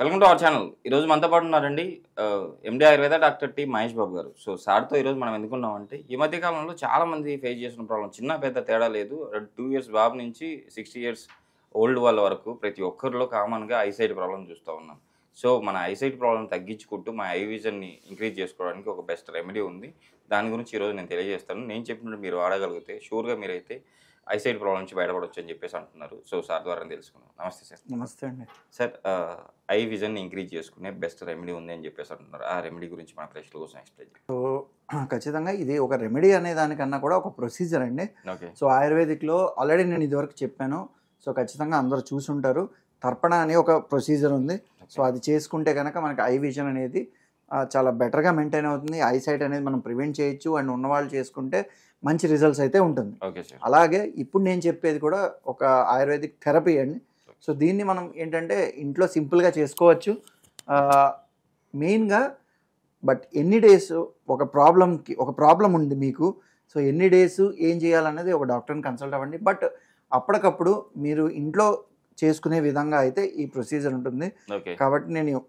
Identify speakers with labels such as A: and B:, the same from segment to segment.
A: welcome to our channel ఈరోజు మనతో పాటు ఉన్నారండి MD Ayurveda doctor T Mahesh Babu garu so సార్తో ఈరోజు మనం ఎందుకున్నామంటే ఈ మధ్య కాలంలో చాలామంది ఫేస్ చేసిన ప్రాబ్లం చిన్న పెద్ద తేడా లేదు టూ ఇయర్స్ బాబు నుంచి సిక్స్టీ ఇయర్స్ ఓల్డ్ వాళ్ళ వరకు ప్రతి ఒక్కరిలో కామన్గా ఐసైట్ ప్రాబ్లం చూస్తూ ఉన్నాం సో మన ఐసైట్ ప్రాబ్లం తగ్గించుకుంటూ మా ఐ విజన్ని ఇంక్రీజ్ చేసుకోవడానికి ఒక బెస్ట్ రెమెడీ ఉంది దాని గురించి ఈరోజు నేను తెలియజేస్తాను నేను చెప్పినట్టు మీరు వాడగలిగితే షూర్గా మీరైతే ఐసైడ్ ప్రాబ్లం నుంచి బయటపడవచ్చు అని చెప్పేసి అంటున్నారు సో సార్ ద్వారా తెలుసుకున్నాం నమస్తే సార్ నమస్తే అండి సార్ ఐ విజన్ ఇంక్రీజ్ చేసుకునే బెస్ట్ రెమెడీ ఉంది అని చెప్పేసి అంటున్నారు ఆ రెమెడీ గురించి మన ప్రేక్షకుల కోసం ఎక్స్ప్లెయిన్
B: సో ఖచ్చితంగా ఇది ఒక రెమెడీ అనే దానికన్నా కూడా ఒక ప్రొసీజర్ అండి ఓకే సో ఆయుర్వేదిక్లో ఆల్రెడీ నేను ఇదివరకు చెప్పాను సో ఖచ్చితంగా అందరూ చూసుంటారు తర్పణ అనే ఒక ప్రొసీజర్ ఉంది సో అది చేసుకుంటే కనుక మనకి ఐ విజన్ అనేది చాలా బెటర్గా మెయింటైన్ అవుతుంది ఐ సైట్ అనేది మనం ప్రివెంట్ చేయొచ్చు అండ్ ఉన్నవాళ్ళు చేసుకుంటే మంచి రిజల్ట్స్ అయితే ఉంటుంది అలాగే ఇప్పుడు నేను చెప్పేది కూడా ఒక ఆయుర్వేదిక్ థెరపీ అండి సో దీన్ని మనం ఏంటంటే ఇంట్లో సింపుల్గా చేసుకోవచ్చు మెయిన్గా బట్ ఎన్ని డేస్ ఒక ప్రాబ్లంకి ఒక ప్రాబ్లం ఉంది మీకు సో ఎన్ని డేస్ ఏం చేయాలనేది ఒక డాక్టర్ని కన్సల్ట్ అవ్వండి బట్ అప్పటికప్పుడు మీరు ఇంట్లో చేసుకునే విధంగా అయితే ఈ ప్రొసీజర్ ఉంటుంది కాబట్టి నేను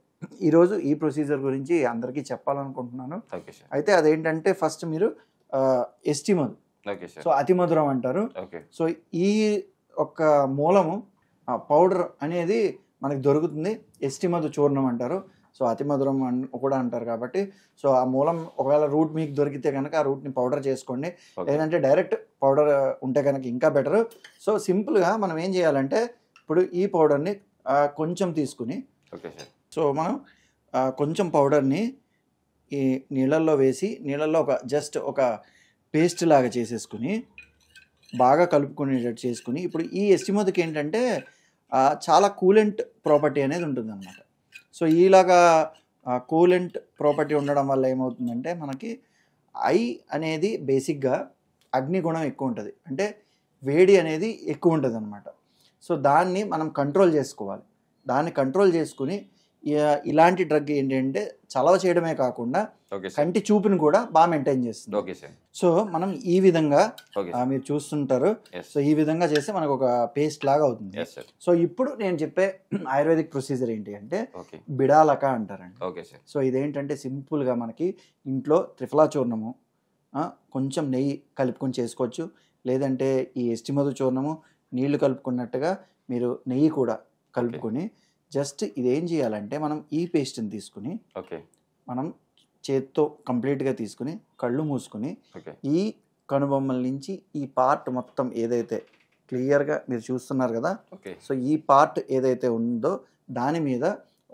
B: ఈరోజు ఈ ప్రొసీజర్ గురించి అందరికీ చెప్పాలనుకుంటున్నాను అయితే అదేంటంటే ఫస్ట్ మీరు ఎస్టిమల్ సో అతి మధురం అంటారు సో ఈ ఒక్క మూలము పౌడర్ అనేది మనకి దొరుకుతుంది ఎస్టిమధు చూర్ణం అంటారు సో అతి మధురం కూడా అంటారు కాబట్టి సో ఆ మూలం ఒకవేళ రూట్ మీకు దొరికితే కనుక ఆ రూట్ని పౌడర్ చేసుకోండి లేదంటే డైరెక్ట్ పౌడర్ ఉంటే కనుక ఇంకా బెటర్ సో సింపుల్గా మనం ఏం చేయాలంటే ఇప్పుడు ఈ పౌడర్ని కొంచెం తీసుకుని సో మనం కొంచెం పౌడర్ని ఈ నీళ్ళల్లో వేసి నీళ్ళల్లో ఒక జస్ట్ ఒక పేస్ట్ లాగా చేసేసుకుని బాగా కలుపుకునేటట్టు చేసుకుని ఇప్పుడు ఈ ఎస్టిమొదకి ఏంటంటే చాలా కూలెంట్ ప్రాపర్టీ అనేది ఉంటుందన్నమాట సో ఈలాగా కూలెంట్ ప్రాపర్టీ ఉండడం వల్ల ఏమవుతుందంటే మనకి ఐ అనేది బేసిక్గా అగ్నిగుణం ఎక్కువ ఉంటుంది అంటే వేడి అనేది ఎక్కువ ఉంటుంది అనమాట సో దాన్ని మనం కంట్రోల్ చేసుకోవాలి దాన్ని కంట్రోల్ చేసుకుని ఇలాంటి డ్రగ్ ఏంటంటే చలవ చేయడమే కాకుండా కంటి చూపుని కూడా బాగా మెయింటైన్ చేస్తుంది ఓకే సార్ సో మనం ఈ విధంగా మీరు చూస్తుంటారు సో ఈ విధంగా చేస్తే మనకు ఒక పేస్ట్ లాగా అవుతుంది సో ఇప్పుడు నేను చెప్పే ఆయుర్వేదిక్ ప్రొసీజర్ ఏంటి అంటే బిడాలక అంటారండి ఓకే సార్ సో ఇదేంటంటే సింపుల్గా మనకి ఇంట్లో త్రిఫలా చూర్ణము కొంచెం నెయ్యి కలుపుకొని చేసుకోవచ్చు లేదంటే ఈ ఎస్టిమధు చూర్ణము నీళ్లు కలుపుకున్నట్టుగా మీరు నెయ్యి కూడా కలుపుకొని జస్ట్ ఇది ఏం చేయాలంటే మనం ఈ పేస్ట్ని తీసుకుని ఓకే మనం చేత్తో కంప్లీట్గా తీసుకుని కళ్ళు మూసుకుని ఈ కనుబొమ్మల నుంచి ఈ పార్ట్ మొత్తం ఏదైతే క్లియర్గా మీరు చూస్తున్నారు కదా సో ఈ పార్ట్ ఏదైతే ఉందో దాని మీద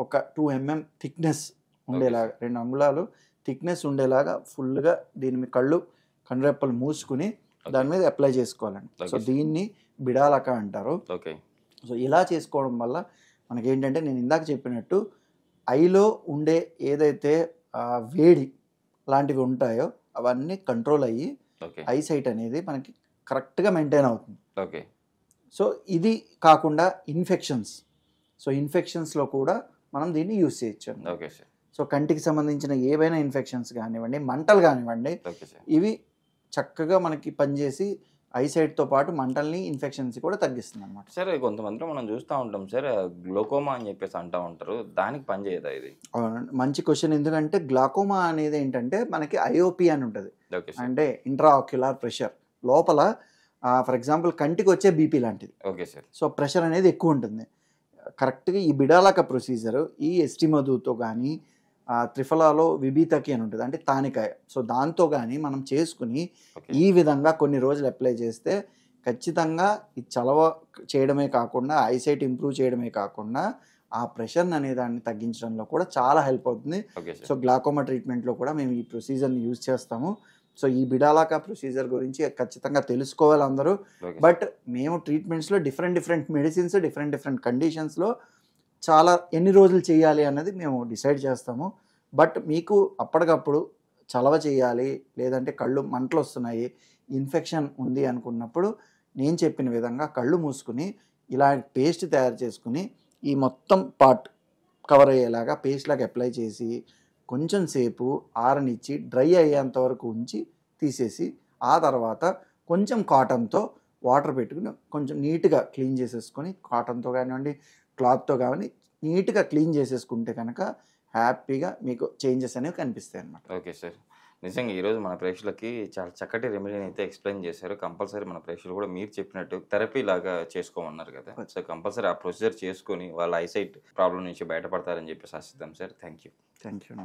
B: ఒక టూ ఎంఎం థిక్నెస్ ఉండేలాగా రెండు అంగుళాలు థిక్నెస్ ఉండేలాగా ఫుల్గా దీని మీ కళ్ళు కండ్రెప్పలు మూసుకుని దాని మీద అప్లై చేసుకోవాలండి సో దీన్ని బిడాలక అంటారు సో ఇలా చేసుకోవడం వల్ల మనకేంటంటే నేను ఇందాక చెప్పినట్టు ఐలో ఉండే ఏదైతే వేడి లాంటివి ఉంటాయో అవన్నీ కంట్రోల్ అయ్యి ఐ సైట్ అనేది మనకి కరెక్ట్గా మెయింటైన్ అవుతుంది ఓకే సో ఇది కాకుండా ఇన్ఫెక్షన్స్ సో ఇన్ఫెక్షన్స్లో కూడా మనం దీన్ని యూస్ చేయొచ్చు ఓకే సార్ సో కంటికి సంబంధించిన ఏవైనా ఇన్ఫెక్షన్స్ కానివ్వండి మంటలు కానివ్వండి ఇవి చక్కగా మనకి పనిచేసి సైడ్తో పాటు మంటల్ని ఇన్ఫెక్షన్స్ కూడా తగ్గిస్తుంది అనమాట
A: సార్ కొంతమందిలో మనం చూస్తూ ఉంటాం సార్ గ్లోకోమా అని చెప్పేసి అంటూ ఉంటారు దానికి పనిచేయదా ఇది
B: మంచి క్వశ్చన్ ఎందుకంటే గ్లాకోమా అనేది ఏంటంటే మనకి ఐఓపి అని ఉంటుంది అంటే ఇంట్రాక్యులార్ ప్రెషర్ లోపల ఫర్ ఎగ్జాంపుల్ కంటికి వచ్చే బీపీ లాంటిది ఓకే సార్ సో ప్రెషర్ అనేది ఎక్కువ ఉంటుంది కరెక్ట్గా ఈ బిడాలక ప్రొసీజర్ ఈ మధుతో కానీ త్రిఫలాలో విభీతకి అని ఉంటుంది అంటే తానికాయ సో దాంతో కానీ మనం చేసుకుని ఈ విధంగా కొన్ని రోజులు అప్లై చేస్తే ఖచ్చితంగా ఇది చలవ చేయడమే కాకుండా ఐసైట్ ఇంప్రూవ్ చేయడమే కాకుండా ఆ ప్రెషర్ అనే దాన్ని తగ్గించడంలో కూడా చాలా హెల్ప్ అవుతుంది సో గ్లాకోమా ట్రీట్మెంట్లో కూడా మేము ఈ ప్రొసీజర్ని యూజ్ చేస్తాము సో ఈ బిడాలాకా ప్రొసీజర్ గురించి ఖచ్చితంగా తెలుసుకోవాలి అందరూ బట్ మేము ట్రీట్మెంట్స్లో different different medicines different different కండిషన్స్లో చాలా ఎన్ని రోజులు చేయాలి అన్నది మేము డిసైడ్ చేస్తాము బట్ మీకు అప్పటికప్పుడు చలవ చేయాలి లేదంటే కళ్ళు మంటలు వస్తున్నాయి ఇన్ఫెక్షన్ ఉంది అనుకున్నప్పుడు నేను చెప్పిన విధంగా కళ్ళు మూసుకుని ఇలా పేస్ట్ తయారు చేసుకుని ఈ మొత్తం పార్ట్ కవర్ అయ్యేలాగా పేస్ట్ లాగా అప్లై చేసి కొంచెం సేపు ఆరనిచ్చి డ్రై అయ్యేంత వరకు ఉంచి తీసేసి ఆ తర్వాత కొంచెం కాటన్తో వాటర్ పెట్టుకుని కొంచెం నీట్గా క్లీన్ చేసేసుకొని కాటన్తో కానివ్వండి క్లాత్తో కానీ నీట్గా క్లీన్ చేసేసుకుంటే కనుక హ్యాపీగా మీకు చేంజెస్ అనేవి కనిపిస్తాయి అనమాట
A: ఓకే సార్ నిజంగా ఈరోజు మన ప్రేక్షకులకి చాలా చక్కటి రెమెడీని అయితే ఎక్స్ప్లెయిన్ చేశారు కంపల్సరీ మన ప్రేక్షకులు కూడా మీరు చెప్పినట్టు థెరపీ లాగా చేసుకోమన్నారు కదా సో కంపల్సరీ ఆ ప్రొసీజర్ చేసుకొని వాళ్ళ ఐసైట్ ప్రాబ్లం నుంచి బయటపడతారని చెప్పేసి ఆశిద్దాం sir thank you
B: thank you